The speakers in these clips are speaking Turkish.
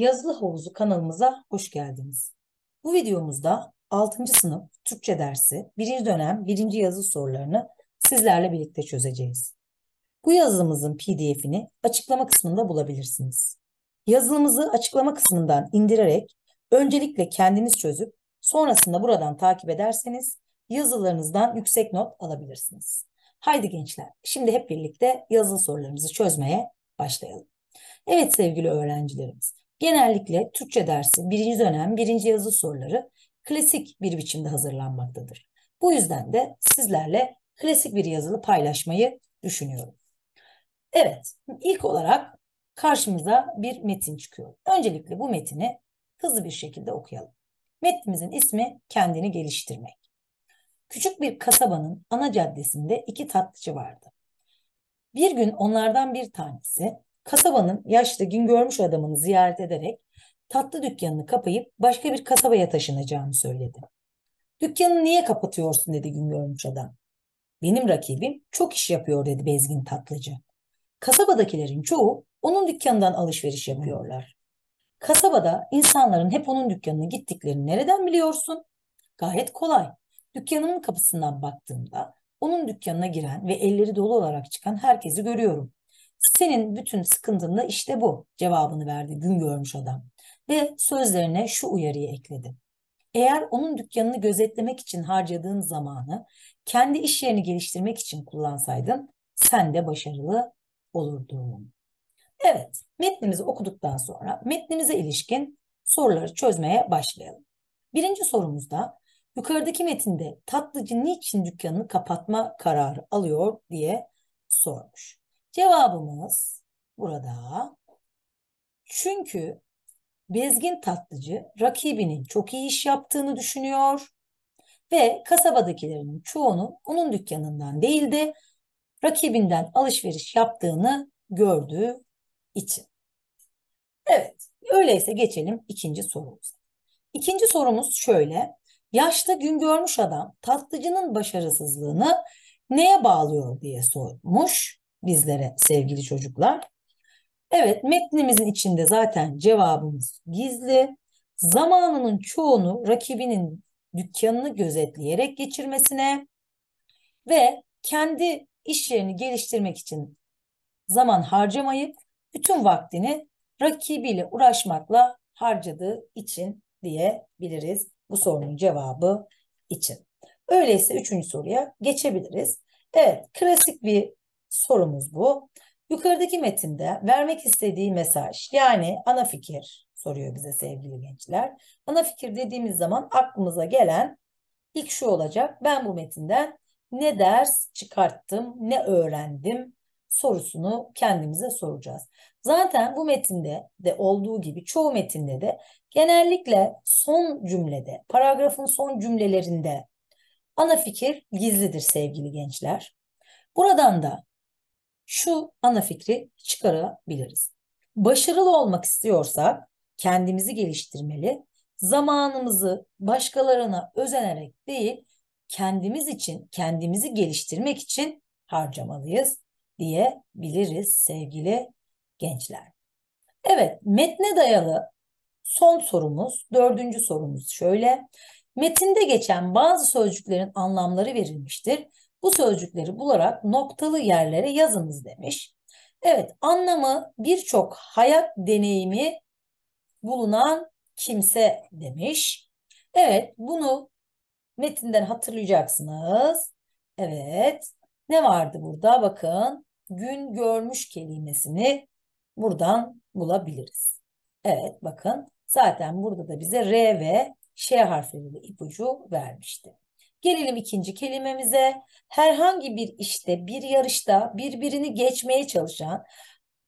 Yazılı Havuzu kanalımıza hoş geldiniz. Bu videomuzda 6. sınıf Türkçe dersi 1. dönem 1. yazı sorularını sizlerle birlikte çözeceğiz. Bu yazılımızın pdf'ini açıklama kısmında bulabilirsiniz. Yazılımızı açıklama kısmından indirerek öncelikle kendiniz çözüp sonrasında buradan takip ederseniz yazılarınızdan yüksek not alabilirsiniz. Haydi gençler şimdi hep birlikte yazılı sorularımızı çözmeye başlayalım. Evet sevgili öğrencilerimiz genellikle Türkçe dersi birinci dönem birinci yazı soruları klasik bir biçimde hazırlanmaktadır. Bu yüzden de sizlerle klasik bir yazılı paylaşmayı düşünüyorum. Evet, ilk olarak karşımıza bir metin çıkıyor. Öncelikle bu metini hızlı bir şekilde okuyalım. Metnimizin ismi kendini geliştirmek. Küçük bir kasabanın ana caddesinde iki tatlıcı vardı. Bir gün onlardan bir tanesi Kasabanın yaşlı gün görmüş adamını ziyaret ederek tatlı dükkanını kapayıp başka bir kasabaya taşınacağını söyledi. Dükkanı niye kapatıyorsun dedi gün görmüş adam. Benim rakibim çok iş yapıyor dedi bezgin tatlıcı. Kasabadakilerin çoğu onun dükkanından alışveriş yapıyorlar. Kasabada insanların hep onun dükkanına gittiklerini nereden biliyorsun? Gayet kolay. Dükkanımın kapısından baktığımda onun dükkanına giren ve elleri dolu olarak çıkan herkesi görüyorum. Senin bütün sıkıntın da işte bu cevabını verdi gün görmüş adam ve sözlerine şu uyarıyı ekledi. Eğer onun dükkanını gözetlemek için harcadığın zamanı kendi iş yerini geliştirmek için kullansaydın sen de başarılı olurdun. Evet, metnimizi okuduktan sonra metnimize ilişkin soruları çözmeye başlayalım. Birinci sorumuzda yukarıdaki metinde tatlıcı niçin dükkanını kapatma kararı alıyor diye sormuş. Cevabımız burada. Çünkü Bezgin Tatlıcı rakibinin çok iyi iş yaptığını düşünüyor ve kasabadakilerin çoğunun onun dükkanından değil de rakibinden alışveriş yaptığını gördüğü için. Evet, öyleyse geçelim ikinci sorumuza. İkinci sorumuz şöyle. Yaşlı gün görmüş adam tatlıcının başarısızlığını neye bağlıyor diye sormuş bizlere sevgili çocuklar. Evet metnimizin içinde zaten cevabımız gizli. Zamanının çoğunu rakibinin dükkanını gözetleyerek geçirmesine ve kendi iş yerini geliştirmek için zaman harcamayıp bütün vaktini rakibiyle uğraşmakla harcadığı için diyebiliriz bu sorunun cevabı için. Öyleyse üçüncü soruya geçebiliriz. Evet klasik bir Sorumuz bu. Yukarıdaki metinde vermek istediği mesaj yani ana fikir soruyor bize sevgili gençler. Ana fikir dediğimiz zaman aklımıza gelen ilk şu olacak. Ben bu metinden ne ders çıkarttım, ne öğrendim sorusunu kendimize soracağız. Zaten bu metinde de olduğu gibi çoğu metinde de genellikle son cümlede, paragrafın son cümlelerinde ana fikir gizlidir sevgili gençler. Buradan da şu ana fikri çıkarabiliriz. Başarılı olmak istiyorsak kendimizi geliştirmeli, zamanımızı başkalarına özenerek değil, kendimiz için, kendimizi geliştirmek için harcamalıyız diyebiliriz sevgili gençler. Evet, metne dayalı son sorumuz, dördüncü sorumuz şöyle. Metinde geçen bazı sözcüklerin anlamları verilmiştir. Bu sözcükleri bularak noktalı yerlere yazınız demiş. Evet anlamı birçok hayat deneyimi bulunan kimse demiş. Evet bunu metinden hatırlayacaksınız. Evet ne vardı burada bakın gün görmüş kelimesini buradan bulabiliriz. Evet bakın zaten burada da bize R ve Ş harfleri ipucu vermişti. Gelelim ikinci kelimemize. Herhangi bir işte, bir yarışta birbirini geçmeye çalışan,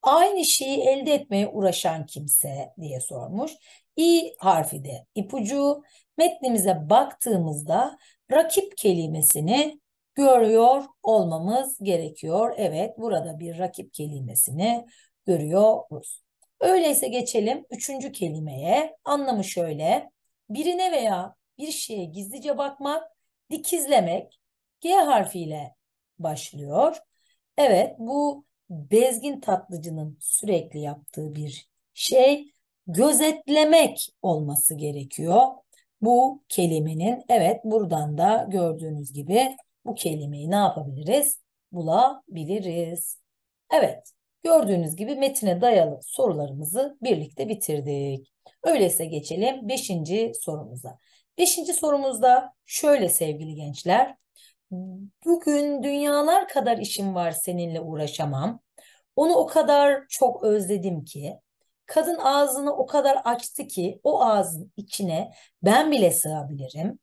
aynı şeyi elde etmeye uğraşan kimse diye sormuş. İ harfi de ipucu. Metnimize baktığımızda rakip kelimesini görüyor olmamız gerekiyor. Evet burada bir rakip kelimesini görüyoruz. Öyleyse geçelim üçüncü kelimeye. Anlamı şöyle. Birine veya bir şeye gizlice bakmak, dikizlemek G harfiyle başlıyor. Evet bu bezgin tatlıcının sürekli yaptığı bir şey gözetlemek olması gerekiyor. Bu kelimenin evet buradan da gördüğünüz gibi bu kelimeyi ne yapabiliriz? Bulabiliriz. Evet gördüğünüz gibi metine dayalı sorularımızı birlikte bitirdik. Öyleyse geçelim 5. sorumuza. Beşinci sorumuzda şöyle sevgili gençler. Bugün dünyalar kadar işim var seninle uğraşamam. Onu o kadar çok özledim ki. Kadın ağzını o kadar açtı ki o ağzın içine ben bile sığabilirim.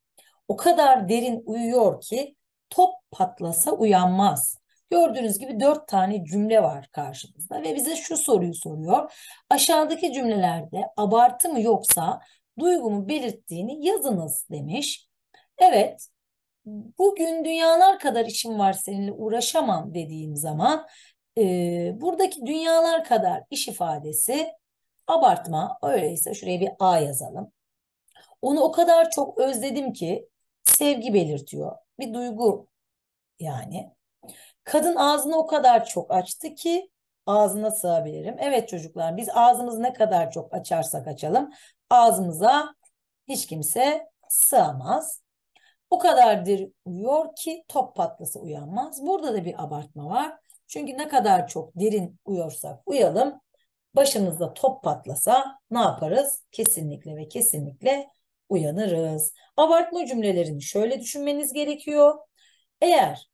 O kadar derin uyuyor ki top patlasa uyanmaz. Gördüğünüz gibi dört tane cümle var karşımızda ve bize şu soruyu soruyor. Aşağıdaki cümlelerde abartı mı yoksa duygumu belirttiğini yazınız demiş. Evet bugün dünyalar kadar işim var seninle uğraşamam dediğim zaman e, buradaki dünyalar kadar iş ifadesi abartma öyleyse şuraya bir A yazalım. Onu o kadar çok özledim ki sevgi belirtiyor bir duygu yani. Kadın ağzını o kadar çok açtı ki ağzına sığabilirim. Evet çocuklar biz ağzımızı ne kadar çok açarsak açalım Ağzımıza hiç kimse sığamaz. O kadardır uyuyor ki top patlası uyanmaz. Burada da bir abartma var. Çünkü ne kadar çok derin uyuyorsak uyalım, başımızda top patlasa ne yaparız? Kesinlikle ve kesinlikle uyanırız. Abartma cümlelerini şöyle düşünmeniz gerekiyor. Eğer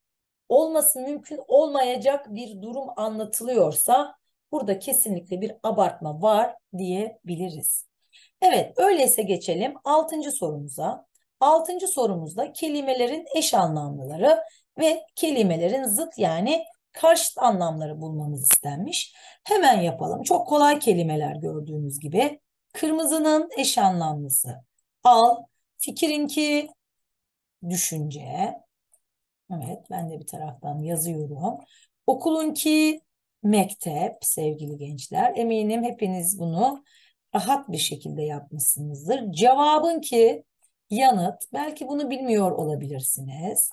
olması mümkün olmayacak bir durum anlatılıyorsa burada kesinlikle bir abartma var diyebiliriz. Evet, öyleyse geçelim 6. sorumuza. 6. sorumuzda kelimelerin eş anlamlıları ve kelimelerin zıt yani karşıt anlamları bulmamız istenmiş. Hemen yapalım. Çok kolay kelimeler gördüğünüz gibi. Kırmızının eş anlamlısı al, fikirinki düşünce. Evet, ben de bir taraftan yazıyorum. Okulunki mektep sevgili gençler. Eminim hepiniz bunu rahat bir şekilde yapmışsınızdır. Cevabın ki yanıt, belki bunu bilmiyor olabilirsiniz.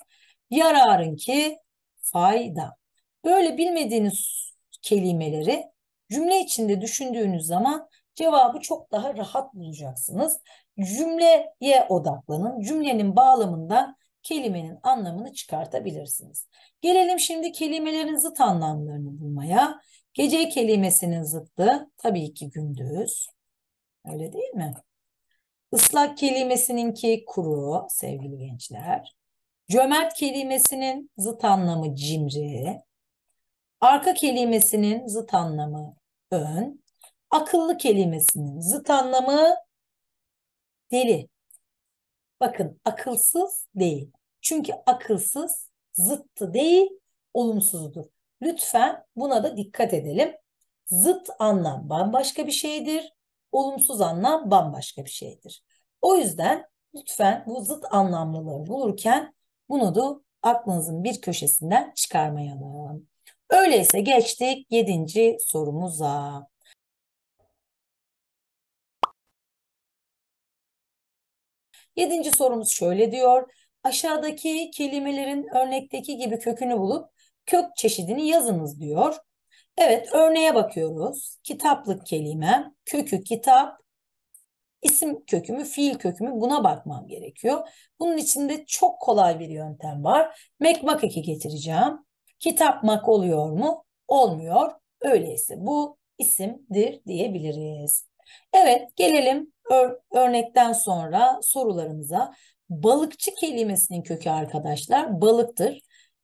Yararın ki fayda. Böyle bilmediğiniz kelimeleri cümle içinde düşündüğünüz zaman cevabı çok daha rahat bulacaksınız. Cümleye odaklanın. Cümlenin bağlamında kelimenin anlamını çıkartabilirsiniz. Gelelim şimdi kelimelerin zıt anlamlarını bulmaya. Gece kelimesinin zıttı tabii ki gündüz. Öyle değil mi? Islak kelimesinin ki kuru sevgili gençler. Cömert kelimesinin zıt anlamı cimri. Arka kelimesinin zıt anlamı ön. Akıllı kelimesinin zıt anlamı deli. Bakın akılsız değil. Çünkü akılsız zıttı değil, olumsuzdur. Lütfen buna da dikkat edelim. Zıt anlam bambaşka bir şeydir olumsuz anlam bambaşka bir şeydir. O yüzden lütfen bu zıt anlamlıları bulurken bunu da aklınızın bir köşesinden çıkarmayalım. Öyleyse geçtik yedinci sorumuza. Yedinci sorumuz şöyle diyor. Aşağıdaki kelimelerin örnekteki gibi kökünü bulup kök çeşidini yazınız diyor. Evet, örneğe bakıyoruz. Kitaplık kelime, kökü kitap, isim kökümü, fiil kökümü buna bakmam gerekiyor. Bunun içinde çok kolay bir yöntem var. Make 2 getireceğim. Kitap mak oluyor mu? Olmuyor. Öyleyse bu isimdir diyebiliriz. Evet, gelelim ör örnekten sonra sorularımıza. Balıkçı kelimesinin kökü arkadaşlar balıktır.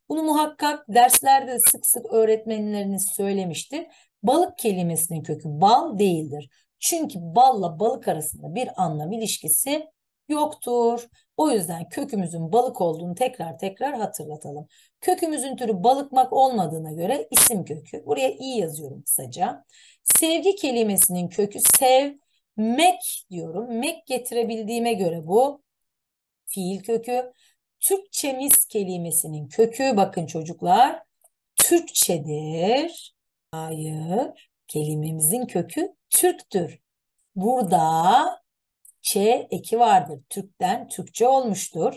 Bunu muhakkak derslerde sık sık öğretmenleriniz söylemiştir. Balık kelimesinin kökü bal değildir. Çünkü balla balık arasında bir anlam ilişkisi yoktur. O yüzden kökümüzün balık olduğunu tekrar tekrar hatırlatalım. Kökümüzün türü balıkmak olmadığına göre isim kökü. Buraya i yazıyorum kısaca. Sevgi kelimesinin kökü sevmek diyorum. Mek getirebildiğime göre bu fiil kökü. Türkçemiz kelimesinin kökü bakın çocuklar Türkçedir. Hayır. Kelimemizin kökü Türktür. Burada Ç eki vardır. Türk'ten Türkçe olmuştur.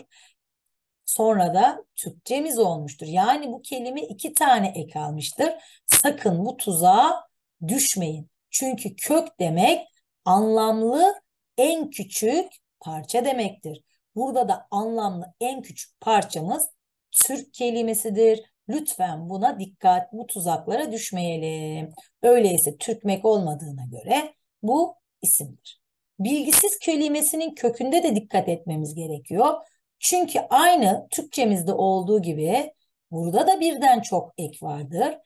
Sonra da Türkçemiz olmuştur. Yani bu kelime iki tane ek almıştır. Sakın bu tuzağa düşmeyin. Çünkü kök demek anlamlı en küçük parça demektir. Burada da anlamlı en küçük parçamız Türk kelimesidir. Lütfen buna dikkat, bu tuzaklara düşmeyelim. Öyleyse Türkmek olmadığına göre bu isimdir. Bilgisiz kelimesinin kökünde de dikkat etmemiz gerekiyor. Çünkü aynı Türkçemizde olduğu gibi burada da birden çok ek vardır.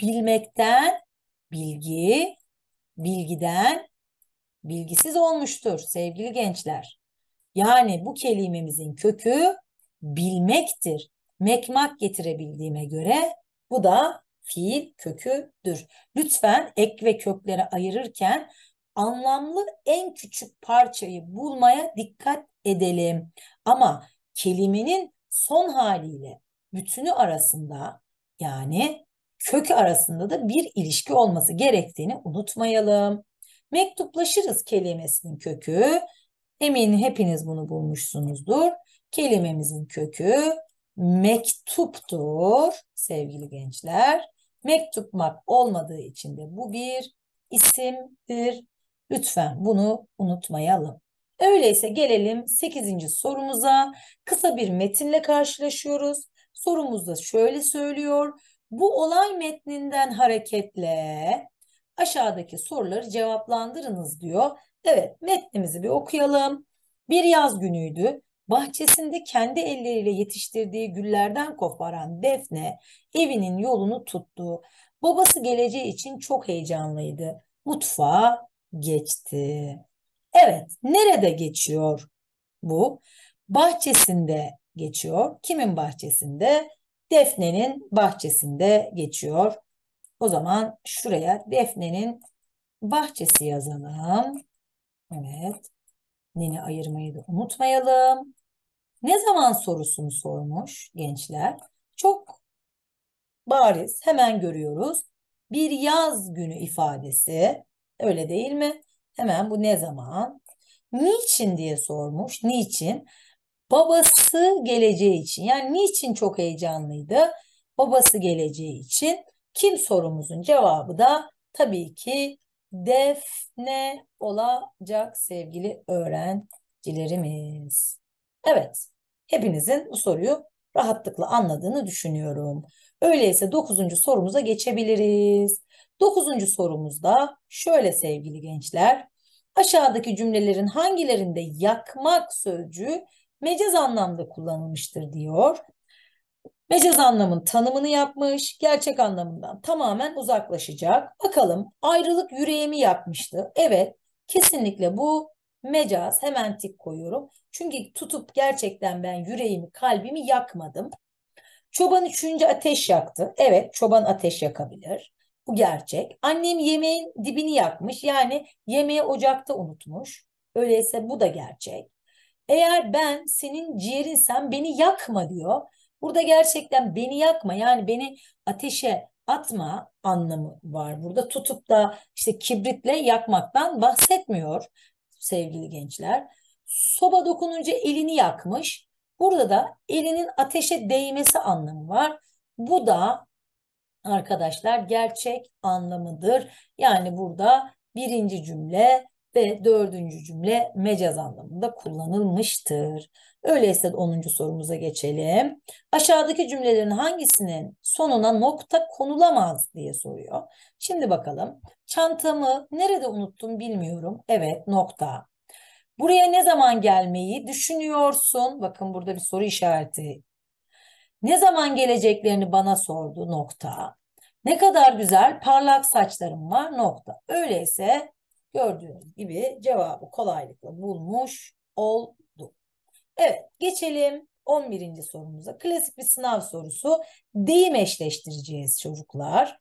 Bilmekten bilgi, bilgiden bilgisiz olmuştur sevgili gençler. Yani bu kelimemizin kökü bilmektir. Mekmak getirebildiğime göre bu da fiil köküdür. Lütfen ek ve köklere ayırırken anlamlı en küçük parçayı bulmaya dikkat edelim. Ama kelimenin son haliyle bütünü arasında yani kökü arasında da bir ilişki olması gerektiğini unutmayalım. Mektuplaşırız kelimesinin kökü Eminim hepiniz bunu bulmuşsunuzdur. Kelimemizin kökü mektuptur sevgili gençler. Mektupmak olmadığı için de bu bir isimdir. Lütfen bunu unutmayalım. Öyleyse gelelim 8. sorumuza. Kısa bir metinle karşılaşıyoruz. Sorumuzda şöyle söylüyor. Bu olay metninden hareketle aşağıdaki soruları cevaplandırınız diyor. Evet, metnimizi bir okuyalım. Bir yaz günüydü. Bahçesinde kendi elleriyle yetiştirdiği güllerden koparan Defne evinin yolunu tuttu. Babası geleceği için çok heyecanlıydı. Mutfağa geçti. Evet, nerede geçiyor bu? Bahçesinde geçiyor. Kimin bahçesinde? Defne'nin bahçesinde geçiyor. O zaman şuraya Defne'nin bahçesi yazalım. Evet. Nini ayırmayı da unutmayalım. Ne zaman sorusunu sormuş gençler? Çok bariz hemen görüyoruz. Bir yaz günü ifadesi öyle değil mi? Hemen bu ne zaman? Niçin diye sormuş. Niçin? Babası geleceği için. Yani niçin çok heyecanlıydı? Babası geleceği için. Kim sorumuzun cevabı da tabii ki defne olacak sevgili öğrencilerimiz. Evet, hepinizin bu soruyu rahatlıkla anladığını düşünüyorum. Öyleyse dokuzuncu sorumuza geçebiliriz. Dokuzuncu sorumuzda şöyle sevgili gençler. Aşağıdaki cümlelerin hangilerinde yakmak sözcüğü mecaz anlamda kullanılmıştır diyor. Mecaz anlamın tanımını yapmış, gerçek anlamından tamamen uzaklaşacak. Bakalım ayrılık yüreğimi yapmıştı. Evet, kesinlikle bu mecaz hemen tik koyuyorum. Çünkü tutup gerçekten ben yüreğimi, kalbimi yakmadım. Çoban üçüncü ateş yaktı. Evet, çoban ateş yakabilir. Bu gerçek. Annem yemeğin dibini yakmış. Yani yemeği ocakta unutmuş. Öyleyse bu da gerçek. Eğer ben senin ciğerinsem beni yakma diyor. Burada gerçekten beni yakma yani beni ateşe atma anlamı var. Burada tutup da işte kibritle yakmaktan bahsetmiyor sevgili gençler. Soba dokununca elini yakmış. Burada da elinin ateşe değmesi anlamı var. Bu da arkadaşlar gerçek anlamıdır. Yani burada birinci cümle ve dördüncü cümle mecaz anlamında kullanılmıştır. Öyleyse 10. sorumuza geçelim. Aşağıdaki cümlelerin hangisinin sonuna nokta konulamaz diye soruyor. Şimdi bakalım. Çantamı nerede unuttum bilmiyorum. Evet nokta. Buraya ne zaman gelmeyi düşünüyorsun? Bakın burada bir soru işareti. Ne zaman geleceklerini bana sordu nokta. Ne kadar güzel parlak saçlarım var nokta. Öyleyse Gördüğünüz gibi cevabı kolaylıkla bulmuş oldu. Evet geçelim 11. sorumuza. Klasik bir sınav sorusu. Deyim eşleştireceğiz çocuklar.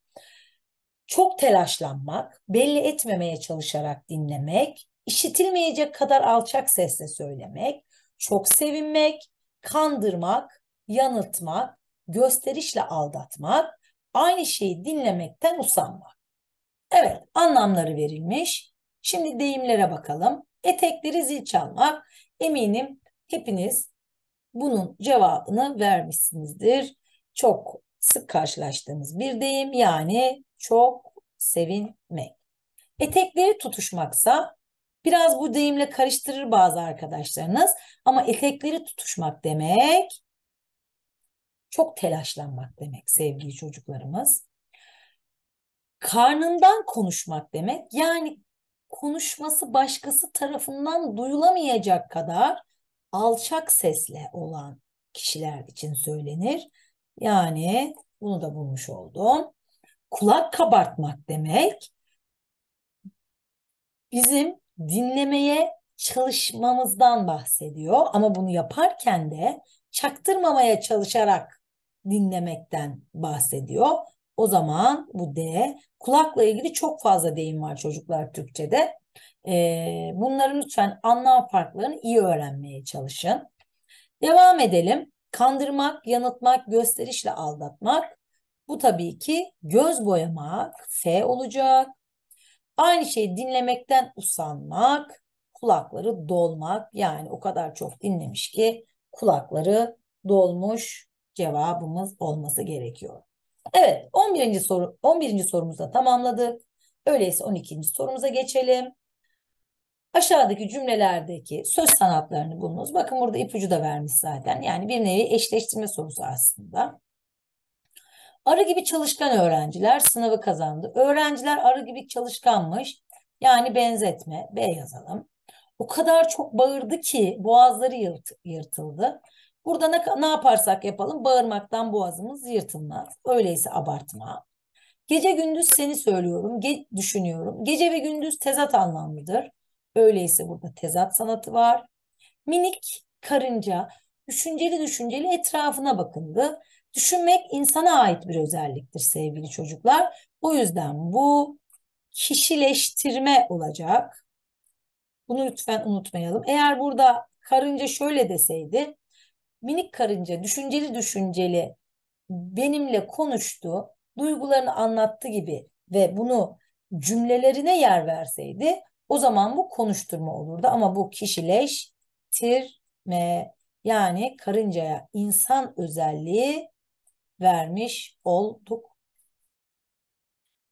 Çok telaşlanmak, belli etmemeye çalışarak dinlemek, işitilmeyecek kadar alçak sesle söylemek, çok sevinmek, kandırmak, yanıltmak, gösterişle aldatmak, aynı şeyi dinlemekten usanmak. Evet anlamları verilmiş. Şimdi deyimlere bakalım. Etekleri zil çalmak. Eminim hepiniz bunun cevabını vermişsinizdir. Çok sık karşılaştığımız bir deyim yani çok sevinmek. Etekleri tutuşmaksa biraz bu deyimle karıştırır bazı arkadaşlarınız ama etekleri tutuşmak demek çok telaşlanmak demek sevgili çocuklarımız. Karnından konuşmak demek yani konuşması başkası tarafından duyulamayacak kadar alçak sesle olan kişiler için söylenir. Yani bunu da bulmuş oldum. Kulak kabartmak demek bizim dinlemeye çalışmamızdan bahsediyor ama bunu yaparken de çaktırmamaya çalışarak dinlemekten bahsediyor. O zaman bu D. Kulakla ilgili çok fazla deyim var çocuklar Türkçe'de. E, ee, bunların lütfen anlam farklarını iyi öğrenmeye çalışın. Devam edelim. Kandırmak, yanıltmak, gösterişle aldatmak. Bu tabii ki göz boyamak, F olacak. Aynı şeyi dinlemekten usanmak, kulakları dolmak. Yani o kadar çok dinlemiş ki kulakları dolmuş cevabımız olması gerekiyor. Evet 11. soru 11. sorumuzda tamamladık. Öyleyse 12. sorumuza geçelim. Aşağıdaki cümlelerdeki söz sanatlarını bulunuz. Bakın burada ipucu da vermiş zaten. Yani bir nevi eşleştirme sorusu aslında. Arı gibi çalışkan öğrenciler sınavı kazandı. Öğrenciler arı gibi çalışkanmış. Yani benzetme. B yazalım. O kadar çok bağırdı ki boğazları yırt, yırtıldı. Burada ne, ne yaparsak yapalım bağırmaktan boğazımız yırtılmaz. Öyleyse abartma. Gece gündüz seni söylüyorum, ge düşünüyorum. Gece ve gündüz tezat anlamlıdır. Öyleyse burada tezat sanatı var. Minik karınca düşünceli düşünceli etrafına bakındı. Düşünmek insana ait bir özelliktir sevgili çocuklar. O yüzden bu kişileştirme olacak. Bunu lütfen unutmayalım. Eğer burada karınca şöyle deseydi minik karınca düşünceli düşünceli benimle konuştu, duygularını anlattı gibi ve bunu cümlelerine yer verseydi o zaman bu konuşturma olurdu ama bu kişileştirme yani karıncaya insan özelliği vermiş olduk.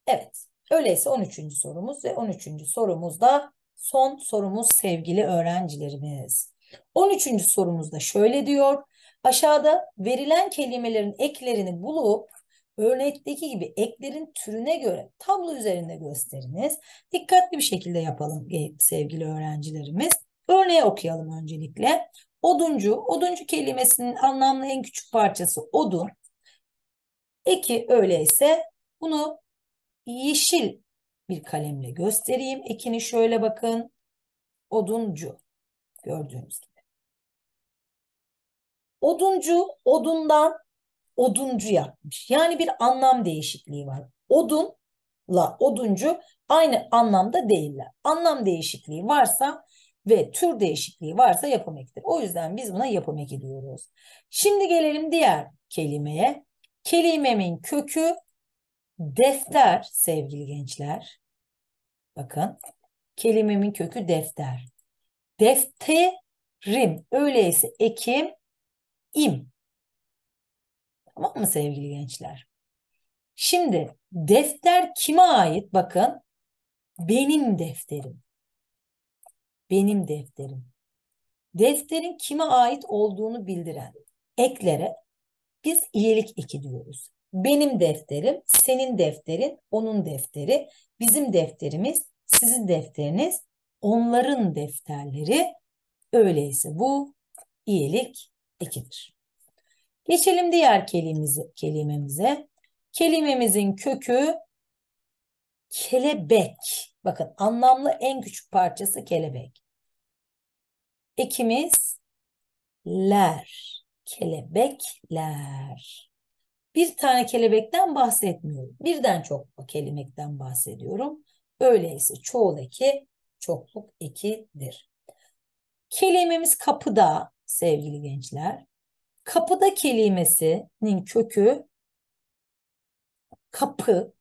Evet. Öyleyse 13. sorumuz ve 13. sorumuz da son sorumuz sevgili öğrencilerimiz. 13. sorumuzda şöyle diyor. Aşağıda verilen kelimelerin eklerini bulup örnekteki gibi eklerin türüne göre tablo üzerinde gösteriniz. Dikkatli bir şekilde yapalım sevgili öğrencilerimiz. Örneği okuyalım öncelikle. Oduncu, oduncu kelimesinin anlamlı en küçük parçası odun. Eki öyleyse bunu yeşil bir kalemle göstereyim. Ekini şöyle bakın. Oduncu. Gördüğünüz gibi. Oduncu odundan oduncu yapmış. Yani bir anlam değişikliği var. Odunla oduncu aynı anlamda değiller. Anlam değişikliği varsa ve tür değişikliği varsa yapım ektir. O yüzden biz buna yapım eki diyoruz. Şimdi gelelim diğer kelimeye. Kelimemin kökü defter sevgili gençler. Bakın kelimemin kökü defter defterim. Öyleyse ekim im. Tamam mı sevgili gençler? Şimdi defter kime ait? Bakın benim defterim. Benim defterim. Defterin kime ait olduğunu bildiren eklere biz iyilik eki diyoruz. Benim defterim, senin defterin, onun defteri, bizim defterimiz, sizin defteriniz, onların defterleri. Öyleyse bu iyilik ekidir. Geçelim diğer kelimemize. kelimemize. Kelimemizin kökü kelebek. Bakın anlamlı en küçük parçası kelebek. Ekimiz ler, kelebekler. Bir tane kelebekten bahsetmiyorum. Birden çok kelimekten bahsediyorum. Öyleyse çoğul eki çokluk 2'dir. Kelimemiz kapıda sevgili gençler. Kapıda kelimesinin kökü kapı.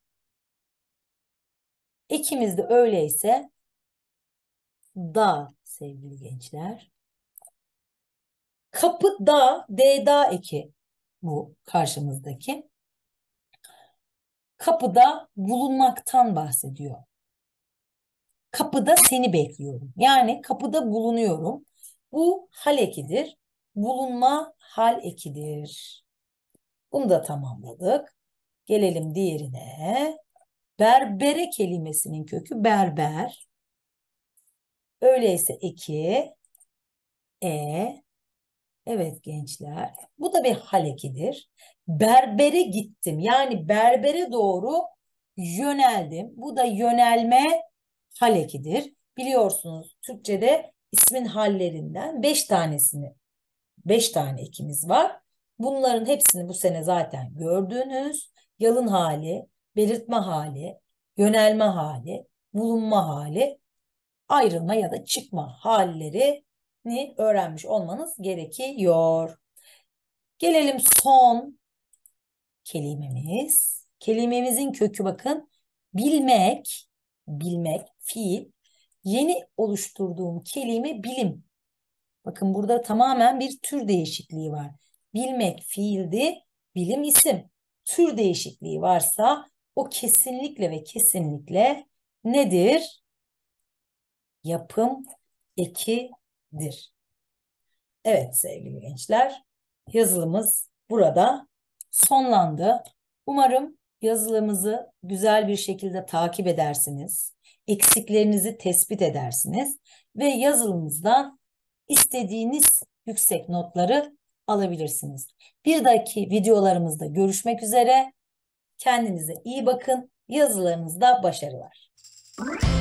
İkimiz de öyleyse da sevgili gençler. Kapı da d deda eki bu karşımızdaki. Kapıda bulunmaktan bahsediyor kapıda seni bekliyorum. Yani kapıda bulunuyorum. Bu hal ekidir. Bulunma hal ekidir. Bunu da tamamladık. Gelelim diğerine. Berbere kelimesinin kökü berber. Öyleyse eki, e, evet gençler. Bu da bir hal ekidir. Berbere gittim. Yani berbere doğru yöneldim. Bu da yönelme hal ekidir. Biliyorsunuz Türkçe'de ismin hallerinden beş tanesini, beş tane ekimiz var. Bunların hepsini bu sene zaten gördünüz. yalın hali, belirtme hali, yönelme hali, bulunma hali, ayrılma ya da çıkma hallerini öğrenmiş olmanız gerekiyor. Gelelim son kelimemiz. Kelimemizin kökü bakın bilmek bilmek, fiil. Yeni oluşturduğum kelime bilim. Bakın burada tamamen bir tür değişikliği var. Bilmek fiildi, bilim isim. Tür değişikliği varsa o kesinlikle ve kesinlikle nedir? Yapım ekidir. Evet sevgili gençler, yazılımız burada sonlandı. Umarım yazılımızı güzel bir şekilde takip edersiniz. Eksiklerinizi tespit edersiniz ve yazılımızdan istediğiniz yüksek notları alabilirsiniz. Bir dahaki videolarımızda görüşmek üzere. Kendinize iyi bakın. Yazılarınızda başarılar.